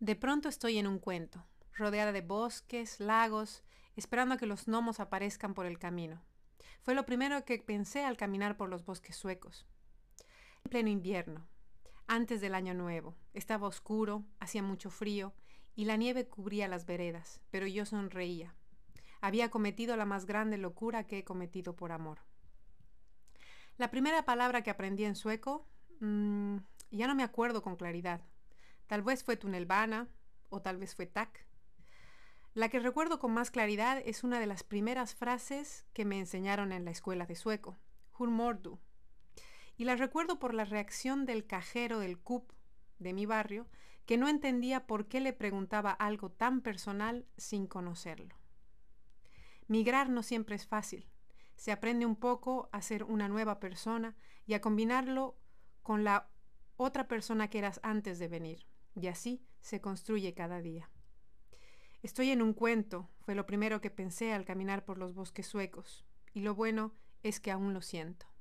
De pronto estoy en un cuento, rodeada de bosques, lagos, esperando a que los gnomos aparezcan por el camino. Fue lo primero que pensé al caminar por los bosques suecos. En pleno invierno, antes del año nuevo, estaba oscuro, hacía mucho frío y la nieve cubría las veredas, pero yo sonreía. Había cometido la más grande locura que he cometido por amor. La primera palabra que aprendí en sueco, mm, ya no me acuerdo con claridad, Tal vez fue Tunelvana o tal vez fue TAC. La que recuerdo con más claridad es una de las primeras frases que me enseñaron en la escuela de sueco, Mordu. Y la recuerdo por la reacción del cajero del CUP de mi barrio, que no entendía por qué le preguntaba algo tan personal sin conocerlo. Migrar no siempre es fácil. Se aprende un poco a ser una nueva persona y a combinarlo con la otra persona que eras antes de venir y así se construye cada día. Estoy en un cuento, fue lo primero que pensé al caminar por los bosques suecos, y lo bueno es que aún lo siento.